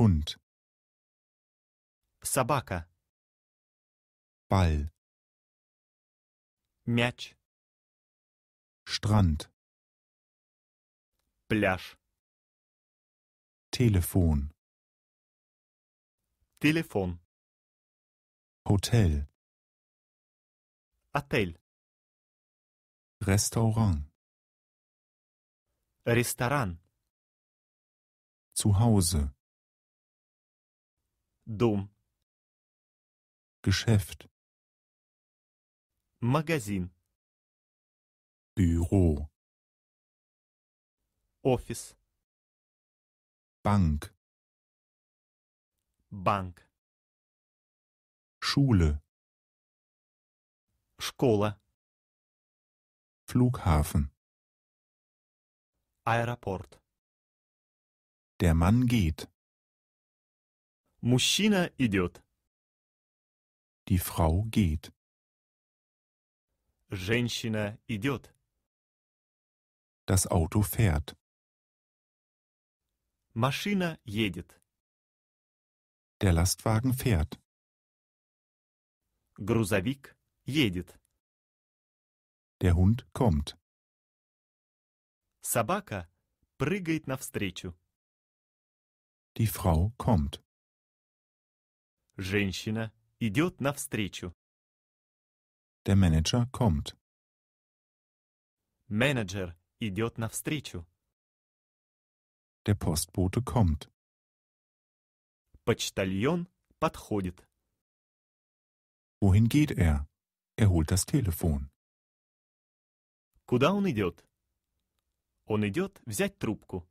Hund. Собака. Ball. Мяч. Strand. Пляж. Telefon. Telefon. Hotel. Отель. Restaurant. Restaurant. Zu Hause. Дом. Geschäft. Магазин. Büro. Офис. Bank. Bank. Schule. Школа. Flughafen. Airport. Der Mann geht. Мужчина идет. Die Frau geht. Женщина идет. Das Auto fährt. Машина едет. Der Lastwagen fährt. Грузовик едет. Der Hund kommt. Собака прыгает навстречу. Die Frau kommt. Женщина идет навстречу. Der Manager kommt. Менеджер идет навстречу. Der Postbote kommt. Почтальон подходит. Wohin geht er? Er holt das Telefon. Куда он идет? Он идет взять трубку.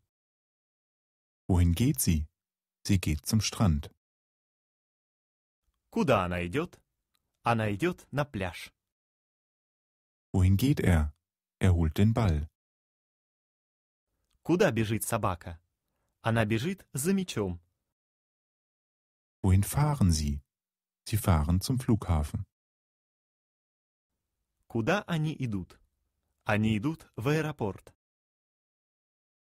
Wohin geht sie? Sie geht zum Strand. Куда она идет? Она идет на пляж. Wohin geht er? Er holt den Ball. Куда бежит собака? Она бежит за мечом. Wohin fahren Sie? Sie fahren zum Flughafen. Куда они идут? Они идут в аэропорт.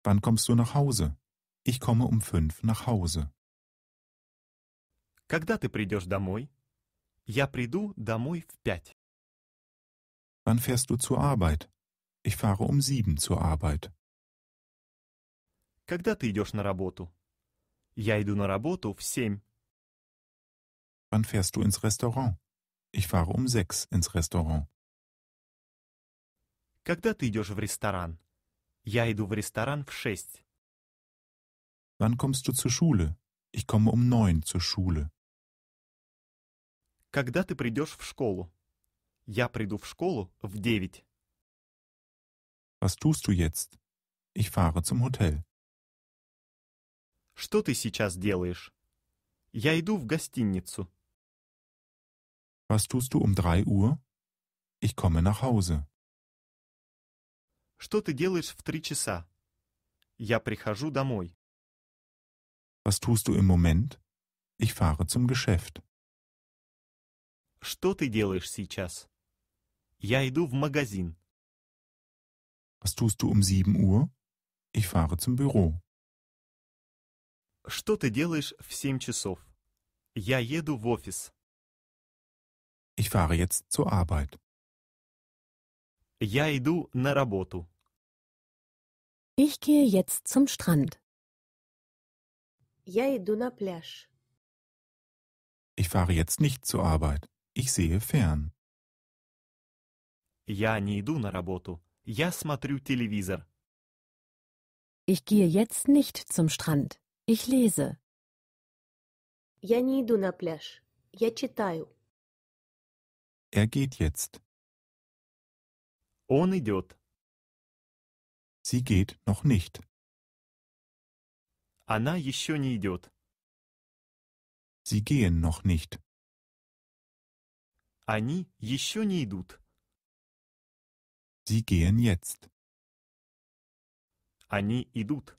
Wann kommst du nach Hause? Ich komme um fünf nach Hause. Когда ты придешь домой? Я приду домой в пять. Wann fährst du zur Arbeit? Ich fahre um sieben zur Arbeit. Когда ты идешь на работу? Я иду на работу в семь. Wann fährst du ins Restaurant? Ich fahre um sechs ins Restaurant. Когда ты идешь в ресторан? Я иду в ресторан в шесть. Wann kommst du zur Schule? Ich komme um neun zur Schule. Когда ты придешь в школу? Я приду в школу в девять. Was tust du jetzt? Ich fahre zum Hotel. Что ты сейчас делаешь? Я иду в гостиницу. Was tust du um drei Uhr? Ich komme nach Hause. Что ты делаешь в три часа? Я прихожу домой. Was tust du im Moment? Ich fahre zum Geschäft. Что ты делаешь сейчас? Я иду в магазин. Was tust du um 7 Uhr? Ich fahre zum Büro. Что ты делаешь в 7 часов? Я еду в офис. Ich fahre jetzt zur Arbeit. Я иду на работу. Ich gehe jetzt zum Strand. Я иду на пляж. Ich fahre jetzt nicht zur Arbeit. Ich sehe fern. Я не иду на работу. Я смотрю телевизор. Ich gehe jetzt nicht zum Strand. Ich lese. Я не иду на пляж. Я читаю. Er geht jetzt. Он идет. Sie geht noch nicht. Она еще не идет. Sie gehen noch nicht. Они еще не идут. Sie gehen jetzt. Они идут.